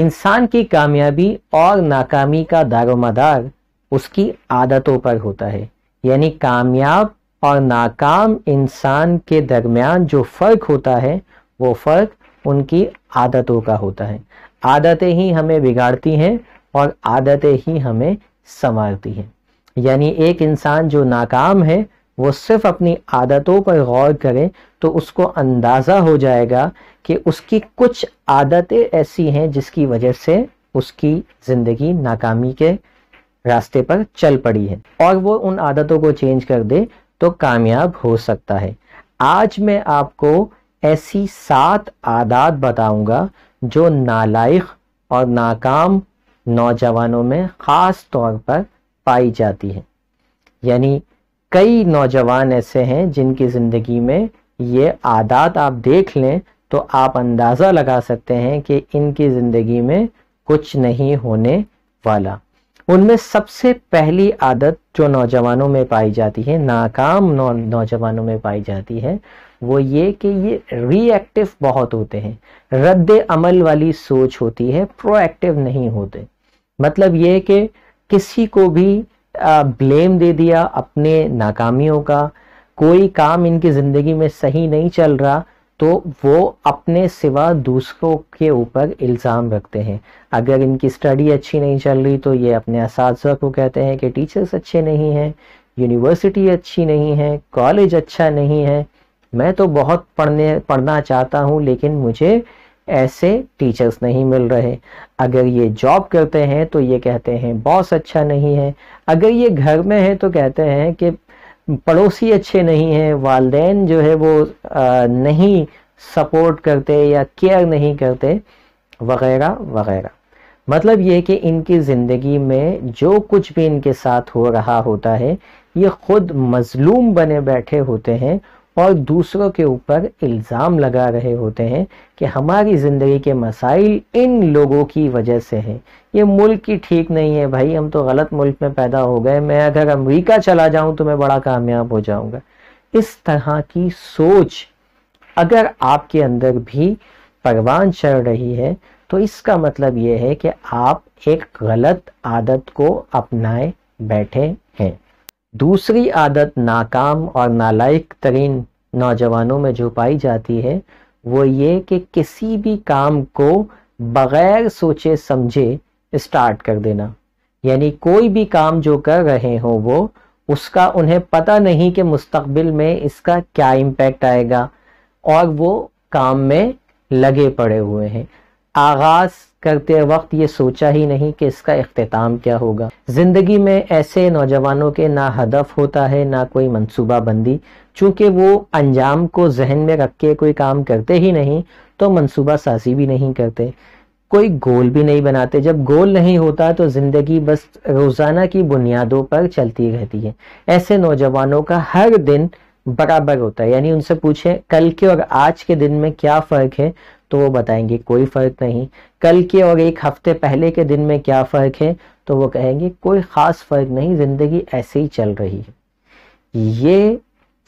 इंसान की कामयाबी और नाकामी का दारोमदार उसकी आदतों पर होता है यानी कामयाब और नाकाम इंसान के दरमियान जो फ़र्क होता है वो फ़र्क उनकी आदतों का होता है आदतें ही हमें बिगाड़ती हैं और आदतें ही हमें संवारती हैं यानी एक इंसान जो नाकाम है वो सिर्फ अपनी आदतों पर गौर करें तो उसको अंदाज़ा हो जाएगा कि उसकी कुछ आदतें ऐसी हैं जिसकी वजह से उसकी ज़िंदगी नाकामी के रास्ते पर चल पड़ी है और वो उन आदतों को चेंज कर दे तो कामयाब हो सकता है आज मैं आपको ऐसी सात आदत बताऊंगा जो नालायक और नाकाम नौजवानों में ख़ास तौर पर पाई जाती है यानी कई नौजवान ऐसे हैं जिनकी ज़िंदगी में ये आदत आप देख लें तो आप अंदाज़ा लगा सकते हैं कि इनकी ज़िंदगी में कुछ नहीं होने वाला उनमें सबसे पहली आदत जो नौजवानों में पाई जाती है नाकाम नौ, नौजवानों में पाई जाती है वो ये कि ये रिएक्टिव बहुत होते हैं रद्द अमल वाली सोच होती है प्रोएक्टिव नहीं होते मतलब ये कि किसी को भी ब्लेम दे दिया अपने नाकामियों का कोई काम इनकी ज़िंदगी में सही नहीं चल रहा तो वो अपने सिवा दूसरों के ऊपर इल्ज़ाम रखते हैं अगर इनकी स्टडी अच्छी नहीं चल रही तो ये अपने इस को कहते हैं कि टीचर्स अच्छे नहीं हैं यूनिवर्सिटी अच्छी नहीं है कॉलेज अच्छा नहीं है मैं तो बहुत पढ़ने पढ़ना चाहता हूँ लेकिन मुझे ऐसे टीचर्स नहीं मिल रहे अगर ये जॉब करते हैं तो ये कहते हैं बॉस अच्छा नहीं है अगर ये घर में है तो कहते हैं कि पड़ोसी अच्छे नहीं हैं वालदेन जो है वो आ, नहीं सपोर्ट करते या केयर नहीं करते वगैरह वगैरह मतलब ये कि इनकी ज़िंदगी में जो कुछ भी इनके साथ हो रहा होता है ये खुद मजलूम बने बैठे होते हैं और दूसरों के ऊपर इल्ज़ाम लगा रहे होते हैं कि हमारी ज़िंदगी के मसाइल इन लोगों की वजह से हैं ये मुल्क ही ठीक नहीं है भाई हम तो गलत मुल्क में पैदा हो गए मैं अगर अमेरिका चला जाऊं तो मैं बड़ा कामयाब हो जाऊंगा इस तरह की सोच अगर आपके अंदर भी परवान चढ़ रही है तो इसका मतलब ये है कि आप एक गलत आदत को अपनाए बैठे हैं दूसरी आदत नाकाम और नालायक तरीन नौजवानों में जो पाई जाती है वो ये कि किसी भी काम को बगैर सोचे समझे स्टार्ट कर देना यानी कोई भी काम जो कर रहे हो वो उसका उन्हें पता नहीं कि मुस्तकबिल में इसका क्या इम्पेक्ट आएगा और वो काम में लगे पड़े हुए हैं आगाज़ करते वक्त ये सोचा ही नहीं कि इसका अख्ताम क्या होगा ज़िंदगी में ऐसे नौजवानों के ना हदफ होता है ना कोई मनसूबा बंदी चूंकि वो अंजाम को जहन में रख के कोई काम करते ही नहीं तो मनसूबा साजी भी नहीं करते कोई गोल भी नहीं बनाते जब गोल नहीं होता तो ज़िंदगी बस रोज़ाना की बुनियादों पर चलती रहती है ऐसे नौजवानों का हर दिन बराबर होता है यानी उनसे पूछे कल के और आज के दिन में क्या फ़र्क है तो वो बताएंगे कोई फ़र्क नहीं कल के और एक हफ्ते पहले के दिन में क्या फ़र्क है तो वो कहेंगे कोई ख़ास फ़र्क नहीं ज़िंदगी ऐसे ही चल रही है ये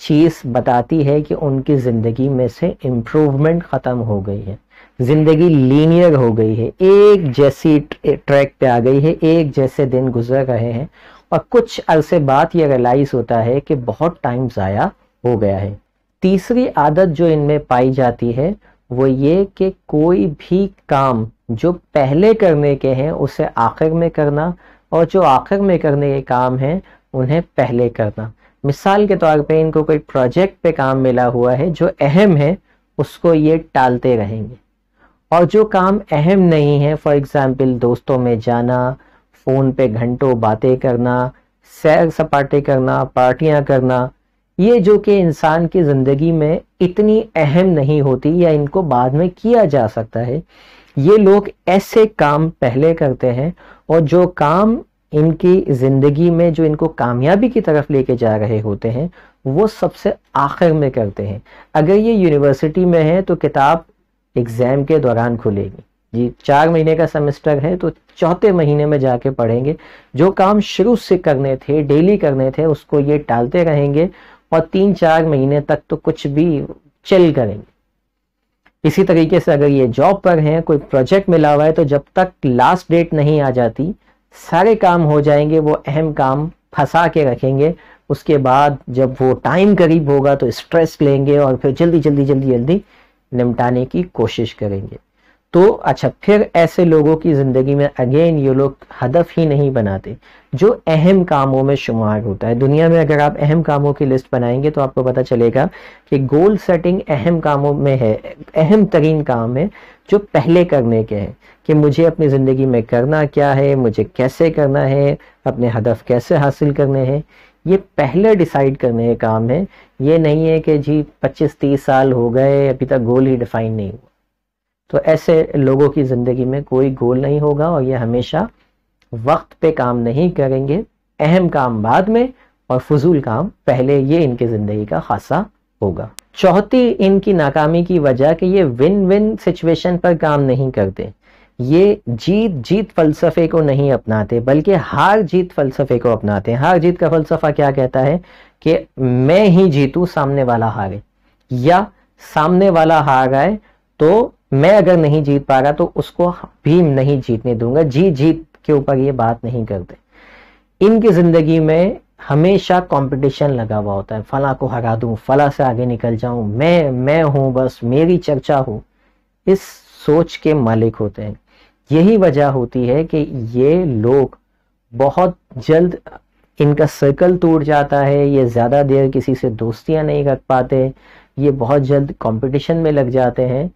चीज़ बताती है कि उनकी ज़िंदगी में से इम्प्रूवमेंट ख़त्म हो गई है ज़िंदगी लीनियर हो गई है एक जैसी ट्रैक पे आ गई है एक जैसे दिन गुजर रहे हैं और कुछ अरसे बाद यह रियलाइज़ होता है कि बहुत टाइम ज़ाया हो गया है तीसरी आदत जो इनमें पाई जाती है वो ये कि कोई भी काम जो पहले करने के हैं उसे आखिर में करना और जो आखिर में करने के काम हैं उन्हें पहले करना मिसाल के तौर पे इनको कोई प्रोजेक्ट पे काम मिला हुआ है जो अहम है उसको ये टालते रहेंगे और जो काम अहम नहीं है फॉर एग्ज़ाम्पल दोस्तों में जाना फ़ोन पे घंटों बातें करना सैर सपाटे करना पार्टियां करना ये जो कि इंसान की ज़िंदगी में इतनी अहम नहीं होती या इनको बाद में किया जा सकता है ये लोग ऐसे काम पहले करते हैं और जो काम इनकी ज़िंदगी में जो इनको कामयाबी की तरफ लेके जा रहे होते हैं वो सबसे आखिर में करते हैं अगर ये यूनिवर्सिटी में है तो किताब एग्ज़ाम के दौरान खुलेगी जी चार महीने का सेमेस्टर है तो चौथे महीने में जाके पढ़ेंगे जो काम शुरू से करने थे डेली करने थे उसको ये टालते रहेंगे और तीन चार महीने तक तो कुछ भी चिल करेंगे इसी तरीके से अगर ये जॉब पर हैं कोई प्रोजेक्ट मिला हुआ है तो जब तक लास्ट डेट नहीं आ जाती सारे काम हो जाएंगे वो अहम काम फंसा के रखेंगे उसके बाद जब वो टाइम करीब होगा तो स्ट्रेस लेंगे और फिर जल्दी जल्दी जल्दी जल्दी निपटाने की कोशिश करेंगे तो अच्छा फिर ऐसे लोगों की ज़िंदगी में अगेन ये लोग हदफ ही नहीं बनाते जो अहम कामों में शुमार होता है दुनिया में अगर आप अहम कामों की लिस्ट बनाएंगे तो आपको पता चलेगा कि गोल सेटिंग अहम कामों में है अहम तरीन काम है जो पहले करने के हैं कि मुझे अपनी ज़िंदगी में करना क्या है मुझे कैसे करना है अपने हदफ कैसे हासिल करने हैं ये पहले डिसाइड करने का काम है ये नहीं है कि जी पच्चीस तीस साल हो गए अभी तक गोल ही डिफाइन नहीं हुआ तो ऐसे लोगों की ज़िंदगी में कोई गोल नहीं होगा और ये हमेशा वक्त पे काम नहीं करेंगे अहम काम बाद में और फजूल काम पहले ये इनकी ज़िंदगी का खासा होगा चौथी इनकी नाकामी की वजह कि ये विन विन सिचुएशन पर काम नहीं करते ये जीत जीत फलसफे को नहीं अपनाते बल्कि हार जीत फलसफे को अपनाते हैं हार जीत का फलसफा क्या कहता है कि मैं ही जीतूं सामने वाला हारे या सामने वाला हार आए तो मैं अगर नहीं जीत पा रहा तो उसको भी नहीं जीतने दूंगा जी जीत के ऊपर ये बात नहीं करते इनकी जिंदगी में हमेशा कंपटीशन लगा हुआ होता है फला को हरा दूं फला से आगे निकल जाऊं मैं मैं हूं बस मेरी चर्चा हो इस सोच के मालिक होते हैं यही वजह होती है कि ये लोग बहुत जल्द इनका सर्कल टूट जाता है ये ज़्यादा देर किसी से दोस्तियां नहीं रख पाते ये बहुत जल्द कंपटीशन में लग जाते हैं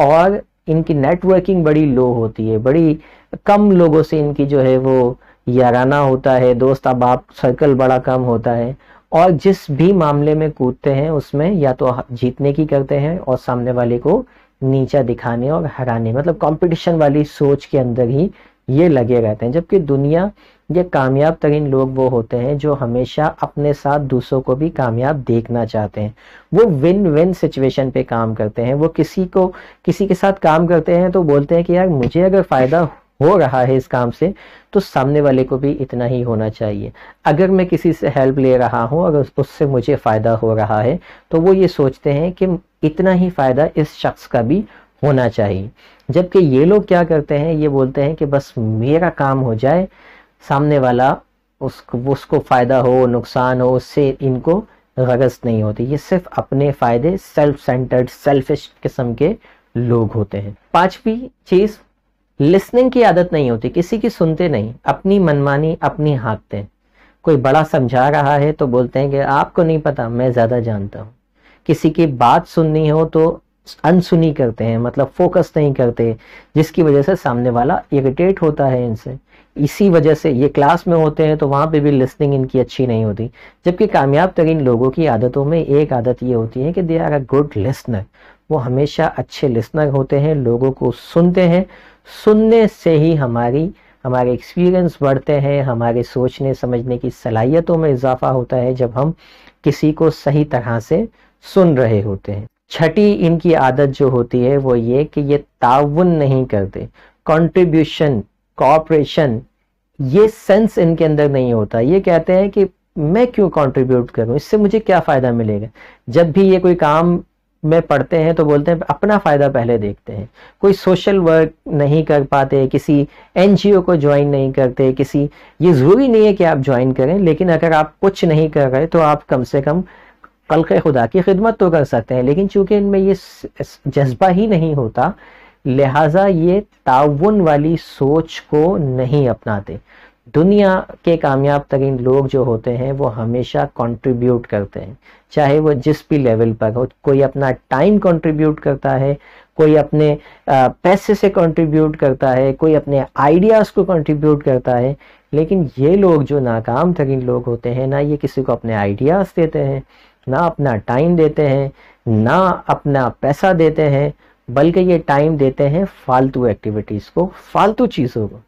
और इनकी नेटवर्किंग बड़ी लो होती है बड़ी कम लोगों से इनकी जो है वो याराना होता है दोस्त अहबाब सर्कल बड़ा कम होता है और जिस भी मामले में कूदते हैं उसमें या तो जीतने की करते हैं और सामने वाले को नीचा दिखाने और हराने मतलब कंपटीशन वाली सोच के अंदर ही ये लगे रहते हैं जबकि दुनिया ये कामयाब तरीन लोग वो होते हैं जो हमेशा अपने साथ दूसरों को भी कामयाब देखना चाहते हैं वो विन विन सिचुएशन पे काम करते हैं वो किसी को किसी के साथ काम करते हैं तो बोलते हैं कि यार मुझे अगर फ़ायदा हो रहा है इस काम से तो सामने वाले को भी इतना ही होना चाहिए अगर मैं किसी से हेल्प ले रहा हूँ अगर उससे मुझे फ़ायदा हो रहा है तो वो ये सोचते हैं कि इतना ही फ़ायदा इस शख्स का भी होना चाहिए जबकि ये लोग क्या करते हैं ये बोलते हैं कि बस मेरा काम हो जाए सामने वाला उसको उसको फ़ायदा हो नुकसान हो उससे इनको गरज नहीं होती ये सिर्फ अपने फ़ायदे सेल्फ सेंटर्ड सेल्फिश किस्म के लोग होते हैं पांचवी चीज़ लिसनिंग की आदत नहीं होती किसी की सुनते नहीं अपनी मनमानी अपनी हाथते कोई बड़ा समझा रहा है तो बोलते हैं कि आपको नहीं पता मैं ज़्यादा जानता हूँ किसी की बात सुननी हो तो अनसुनी करते हैं मतलब फोकस नहीं करते जिसकी वजह से सामने वाला इरिटेट होता है इनसे इसी वजह से ये क्लास में होते हैं तो वहाँ पे भी लिसनिंग इनकी अच्छी नहीं होती जबकि कामयाब तरीन लोगों की आदतों में एक आदत ये होती है कि they are a good listener वो हमेशा अच्छे लिसनर होते हैं लोगों को सुनते हैं सुनने से ही हमारी हमारे एक्सपीरियंस बढ़ते हैं हमारे सोचने समझने की सलाहियतों में इजाफा होता है जब हम किसी को सही तरह से सुन रहे होते हैं छठी इनकी आदत जो होती है वो ये कि ये ताउन नहीं करते कंट्रीब्यूशन कॉपरेशन ये सेंस इनके अंदर नहीं होता ये कहते हैं कि मैं क्यों कंट्रीब्यूट करूं इससे मुझे क्या फ़ायदा मिलेगा जब भी ये कोई काम में पढ़ते हैं तो बोलते हैं अपना फ़ायदा पहले देखते हैं कोई सोशल वर्क नहीं कर पाते किसी एनजीओ को ज्वाइन नहीं करते किसी ये ज़रूरी नहीं है कि आप ज्वाइन करें लेकिन अगर आप कुछ नहीं कर रहे तो आप कम से कम खल खुदा की खिदमत तो कर सकते हैं लेकिन चूंकि इनमें ये जज्बा ही नहीं होता लिहाजा ये ताउन वाली सोच को नहीं अपनाते दुनिया के कामयाब तरीन लोग जो होते हैं वो हमेशा कंट्रीब्यूट करते हैं चाहे वो जिस भी लेवल पर हो कोई अपना टाइम कंट्रीब्यूट करता है कोई अपने पैसे से कंट्रीब्यूट करता है कोई अपने आइडियाज़ को कंट्रीब्यूट करता है लेकिन ये लोग जो नाकाम तरीन लोग होते हैं ना ये किसी को अपने आइडियाज़ देते हैं ना अपना टाइम देते हैं ना अपना पैसा देते हैं बल्कि ये टाइम देते हैं फालतू एक्टिविटीज़ को फालतू चीज़ों को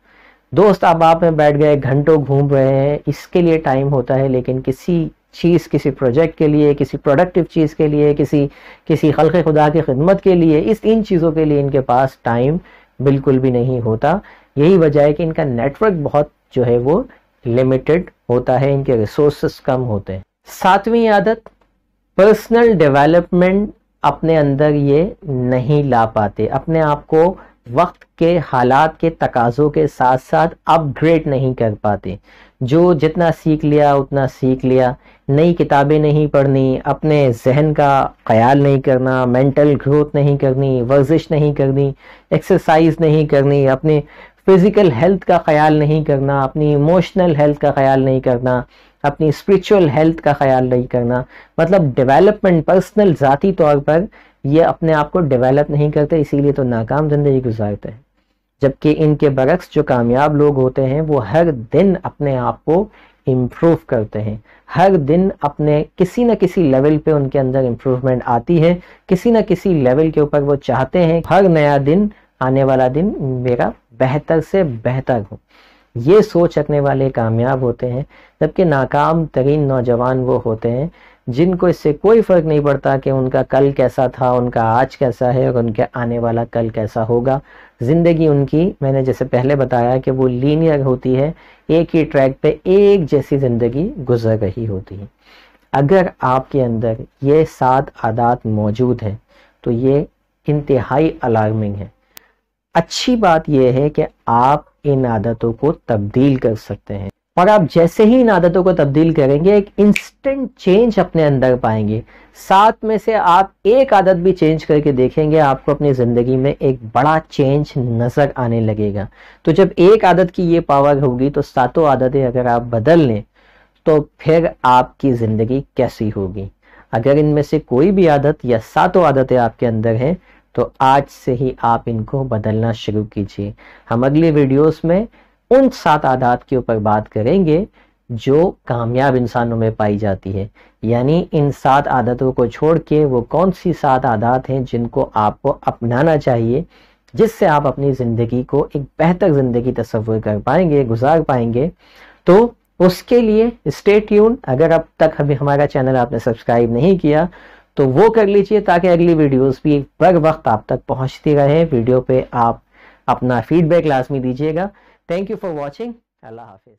दोस्त आप आप में बैठ गए घंटों घूम रहे हैं इसके लिए टाइम होता है लेकिन किसी चीज़ किसी प्रोजेक्ट के लिए किसी प्रोडक्टिव चीज़ के लिए किसी किसी खलक़ खुदा की खिदमत के लिए इस इन चीज़ों के लिए इनके पास टाइम बिल्कुल भी नहीं होता यही वजह है कि इनका नेटवर्क बहुत जो है वो लिमिटेड होता है इनके रिसोर्स कम होते हैं सातवीं आदत पर्सनल डेवलपमेंट अपने अंदर ये नहीं ला पाते अपने आप को वक्त के हालात के तकाज़ों के साथ साथ अपग्रेड नहीं कर पाते जो जितना सीख लिया उतना सीख लिया नई किताबें नहीं पढ़नी अपने जहन का ख्याल नहीं करना मेंटल ग्रोथ नहीं करनी वर्जिश नहीं करनी एक्सरसाइज नहीं करनी अपने फिज़िकल हेल्थ का ख्याल नहीं करना अपनी इमोशनल हेल्थ का ख्याल नहीं करना अपनी स्पिरिचुअल हेल्थ का ख्याल नहीं करना मतलब डेवलपमेंट पर्सनल ज़ाती तौर पर ये अपने आप को डेवलप नहीं करते इसीलिए तो नाकाम ज़िंदगी गुजारते हैं जबकि इनके बरक्स जो कामयाब लोग होते हैं वो हर दिन अपने आप को इम्प्रूव करते हैं हर दिन अपने किसी न किसी लेवल पे उनके अंदर इम्प्रूवमेंट आती है किसी न किसी लेवल के ऊपर वो चाहते हैं हर नया दिन आने वाला दिन मेरा बेहतर से बेहतर हो ये सोच रखने वाले कामयाब होते हैं जबकि नाकाम तरीन नौजवान वो होते हैं जिनको इससे कोई फ़र्क नहीं पड़ता कि उनका कल कैसा था उनका आज कैसा है और उनके आने वाला कल कैसा होगा ज़िंदगी उनकी मैंने जैसे पहले बताया कि वो लीनियर होती है एक ही ट्रैक पे एक जैसी ज़िंदगी गुजर रही होती है अगर आपके अंदर ये सात आदात मौजूद हैं तो ये इंतहाई अलार्मिंग है अच्छी बात यह है कि आप इन आदतों को तब्दील कर सकते हैं और आप जैसे ही इन आदतों को तब्दील करेंगे एक इंस्टेंट चेंज अपने अंदर पाएंगे साथ में से आप एक आदत भी चेंज करके देखेंगे आपको अपनी ज़िंदगी में एक बड़ा चेंज नज़र आने लगेगा तो जब एक आदत की ये पावर होगी तो सातों आदतें अगर आप बदल लें तो फिर आपकी ज़िंदगी कैसी होगी अगर इनमें से कोई भी आदत या सातों आदतें आपके अंदर हैं तो आज से ही आप इनको बदलना शुरू कीजिए हम अगले वीडियोस में उन सात आदात के ऊपर बात करेंगे जो कामयाब इंसानों में पाई जाती है यानी इन सात आदतों को छोड़ के वो कौन सी सात आदात हैं जिनको आपको अपनाना चाहिए जिससे आप अपनी ज़िंदगी को एक बेहतर ज़िंदगी तस्वुर कर पाएंगे गुजार पाएंगे तो उसके लिए स्टेट यून अगर अब तक हमें हमारा चैनल आपने सब्सक्राइब नहीं किया तो वो कर लीजिए ताकि अगली वीडियोस भी बर वक्त आप तक पहुंचती रहे वीडियो पे आप अपना फीडबैक लाजमी दीजिएगा थैंक यू फॉर वॉचिंग अल्लाह हाफिज़